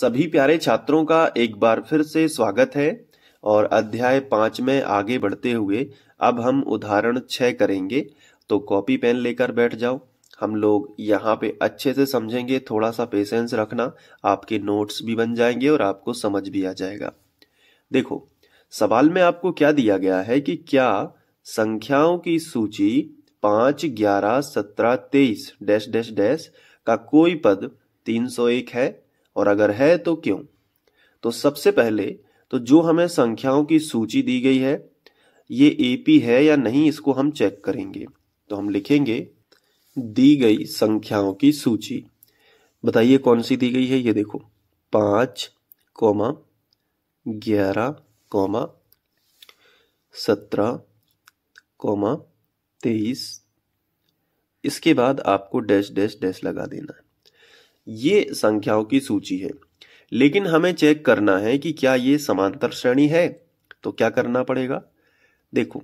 सभी प्यारे छात्रों का एक बार फिर से स्वागत है और अध्याय पांच में आगे बढ़ते हुए अब हम उदाहरण छह करेंगे तो कॉपी पेन लेकर बैठ जाओ हम लोग यहाँ पे अच्छे से समझेंगे थोड़ा सा पेशेंस रखना आपके नोट्स भी बन जाएंगे और आपको समझ भी आ जाएगा देखो सवाल में आपको क्या दिया गया है कि क्या संख्याओं की सूची पांच ग्यारह सत्रह तेईस डैश डैश डैश का कोई पद 301 है और अगर है तो क्यों तो सबसे पहले तो जो हमें संख्याओं की सूची दी गई है ये एपी है या नहीं इसको हम चेक करेंगे तो हम लिखेंगे दी गई संख्याओं की सूची बताइए कौन सी दी गई है ये देखो पांच कौमा ग्यारह कौमा सत्रह कौमा तेईस इसके बाद आपको डैश डैश डैश लगा देना है ये संख्याओं की सूची है लेकिन हमें चेक करना है कि क्या ये समांतर श्रेणी है तो क्या करना पड़ेगा देखो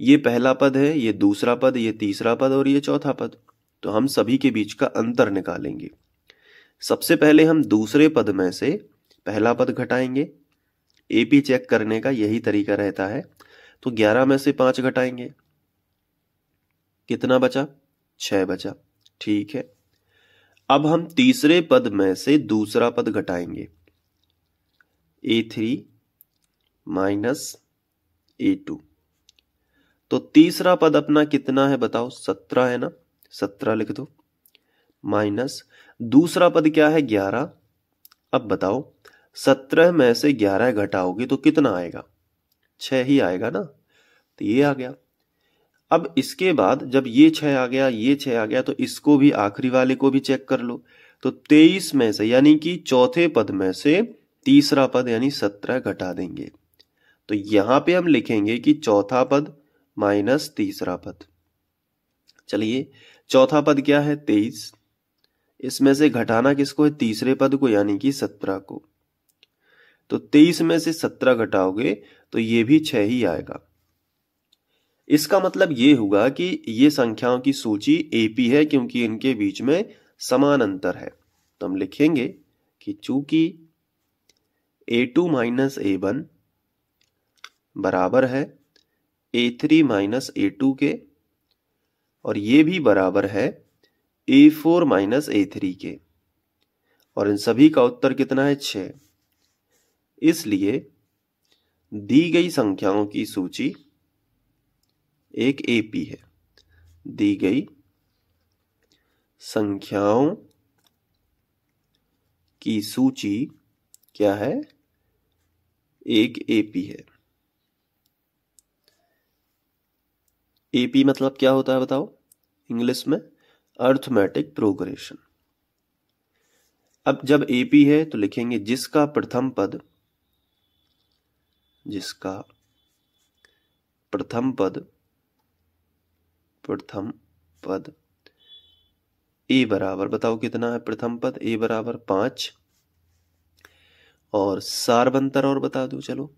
ये पहला पद है ये दूसरा पद ये तीसरा पद और ये चौथा पद तो हम सभी के बीच का अंतर निकालेंगे सबसे पहले हम दूसरे पद में से पहला पद घटाएंगे एपी चेक करने का यही तरीका रहता है तो ग्यारह में से पांच घटाएंगे कितना बचा छह बचा ठीक है अब हम तीसरे पद में से दूसरा पद घटाएंगे A three minus A two तो तीसरा पद अपना कितना है बताओ सत्रह है ना सत्रह लिख दो माइनस दूसरा पद क्या है ग्यारह अब बताओ सत्रह में से ग्यारह घटाओगे तो कितना आएगा छह ही आएगा ना तो ये आ गया अब इसके बाद जब ये छह आ गया ये छह आ गया तो इसको भी आखिरी वाले को भी चेक कर लो तो तेईस में से यानी कि चौथे पद में से तीसरा पद यानी सत्रह घटा देंगे तो यहां पे हम लिखेंगे कि चौथा पद माइनस तीसरा पद चलिए चौथा पद क्या है तेईस इसमें से घटाना किसको है तीसरे पद को यानी कि सत्रह को तो तेईस में से सत्रह घटाओगे तो ये भी छह ही आएगा इसका मतलब ये हुआ कि ये संख्याओं की सूची एपी है क्योंकि इनके बीच में समान अंतर है तो हम लिखेंगे कि चूंकि A two minus A one बराबर है A three minus A two के और ये भी बराबर है A four minus A three के और इन सभी का उत्तर कितना है छ इसलिए दी गई संख्याओं की सूची एक ए पी है दी गई संख्याओं की सूची क्या है एक ए पी है एपी मतलब क्या होता है बताओ इंग्लिश में अर्थमेटिक प्रोग्रेशन अब जब ए पी है तो लिखेंगे जिसका प्रथम पद जिसका प्रथम पद प्रथम पद ए बराबर बताओ कितना है प्रथम पद ए बराबर पांच और सार्व अंतर और बता दो चलो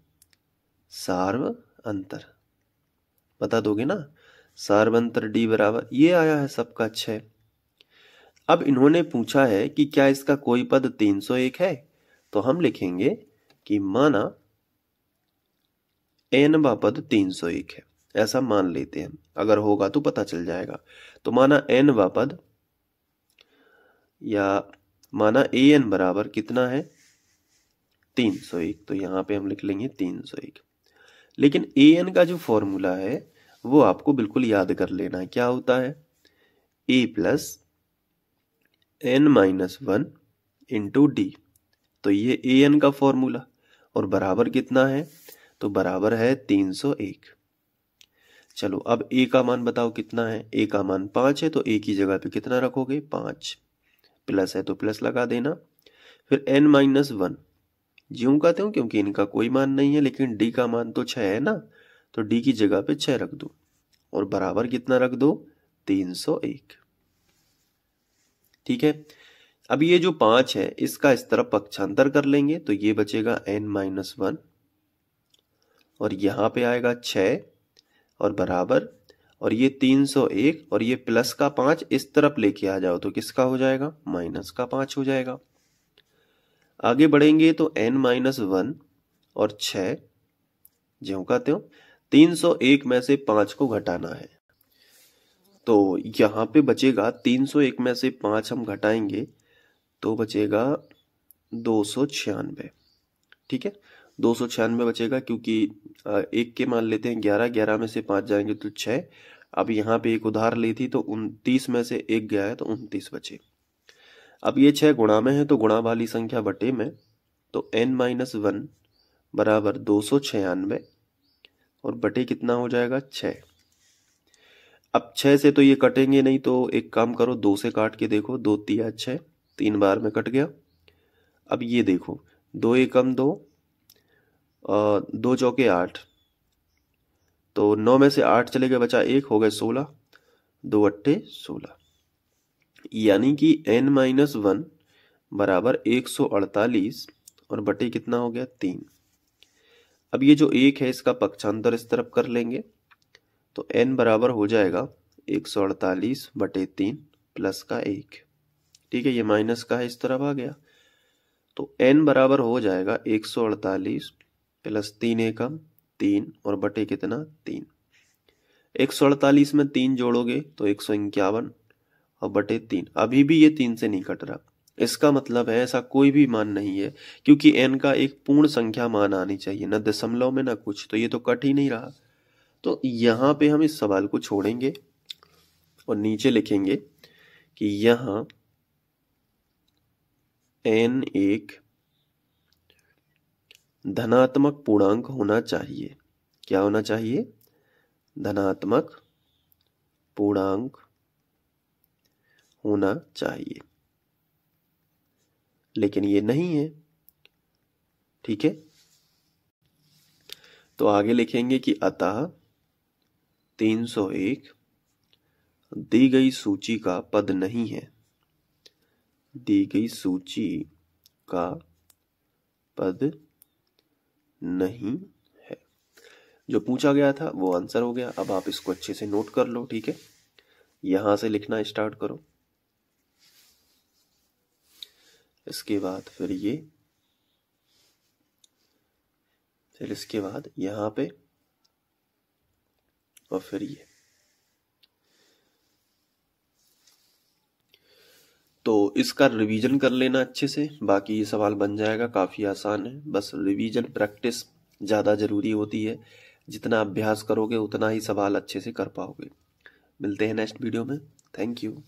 सार्व अंतर बता दोगे ना सार्व अंतर डी बराबर ये आया है सबका छः अब इन्होंने पूछा है कि क्या इसका कोई पद 301 है तो हम लिखेंगे कि माना एनवा पद 301 है ऐसा मान लेते हैं अगर होगा तो पता चल जाएगा तो माना एन व पद या माना ए एन बराबर कितना है तीन सौ एक तो यहां पे हम लिख लेंगे तीन सौ एक लेकिन ए एन का जो फॉर्मूला है वो आपको बिल्कुल याद कर लेना है क्या होता है A plus N minus one into D तो ये ए एन का फॉर्मूला और बराबर कितना है तो बराबर है तीन सौ एक चलो अब ए का मान बताओ कितना है ए का मान पांच है तो ए की जगह पे कितना रखोगे पांच प्लस है तो प्लस लगा देना फिर एन माइनस वन ज्यों कहते हो क्योंकि इनका कोई मान नहीं है लेकिन डी का मान तो छह है ना तो डी की जगह पे छः रख दो और बराबर कितना रख दो तीन सौ एक ठीक है अब ये जो पांच है इसका इस तरफ पक्षांतर कर लेंगे तो ये बचेगा एन माइनस वन और यहां पे आएगा छह और बराबर और ये 301 और ये प्लस का पांच इस तरफ लेके आ जाओ तो किसका हो जाएगा माइनस का पांच हो जाएगा आगे बढ़ेंगे तो एन माइनस वन और छो ज्यों का त्यों तीन सौ एक में से पांच को घटाना है तो यहां पे बचेगा तीन सौ एक में से पांच हम घटाएंगे तो बचेगा दो सौ छियानवे ठीक है दो सौ छियानवे बचेगा क्योंकि एक के मान लेते हैं ग्यारह ग्यारह में से पाँच जाएंगे तो छः अब यहाँ पे एक उधार ली थी तो उनतीस में से एक गया है तो उनतीस बचे अब ये छः गुणा में है तो गुणा वाली संख्या बटे में तो एन माइनस वन बराबर दो सौ छियानवे और बटे कितना हो जाएगा छः अब छः से तो ये कटेंगे नहीं तो एक काम करो दो से काट के देखो दो तीन छः तीन बार में कट गया अब ये देखो दो एकम दो दो चौके आठ तो नौ में से आठ चले गए बचा एक हो गए सोलह दो अट्ठे सोलह यानी कि एन माइनस वन बराबर एक सौ अड़तालीस और बटे कितना हो गया तीन अब ये जो एक है इसका पक्षांतर इस तरफ कर लेंगे तो एन बराबर हो जाएगा एक सौ अड़तालीस बटे तीन प्लस का एक ठीक है ये माइनस का है इस तरफ आ गया तो एन बराबर हो जाएगा एक सौ अड़तालीस प्लस तीन एकम तीन और बटे कितना तीन एक सौ अड़तालीस में तीन जोड़ोगे तो एक सौ इक्यावन और बटे तीन अभी भी ये तीन से नहीं कट रहा इसका मतलब है ऐसा कोई भी मान नहीं है क्योंकि एन का एक पूर्ण संख्या मान आनी चाहिए न दशमलव में ना कुछ तो ये तो कट ही नहीं रहा तो यहां पे हम इस सवाल को छोड़ेंगे और नीचे लिखेंगे कि यहां एन एक धनात्मक पूर्णांक होना चाहिए क्या होना चाहिए धनात्मक पूर्णांक होना चाहिए लेकिन ये नहीं है ठीक है तो आगे लिखेंगे कि अतः 301 दी गई सूची का पद नहीं है दी गई सूची का पद नहीं है जो पूछा गया था वो आंसर हो गया अब आप इसको अच्छे से नोट कर लो ठीक है यहां से लिखना स्टार्ट करो इसके बाद फिर ये फिर इसके बाद यहां पे और फिर ये तो इसका रिवीजन कर लेना अच्छे से बाकी ये सवाल बन जाएगा काफ़ी आसान है बस रिवीजन प्रैक्टिस ज़्यादा ज़रूरी होती है जितना अभ्यास करोगे उतना ही सवाल अच्छे से कर पाओगे मिलते हैं नेक्स्ट वीडियो में थैंक यू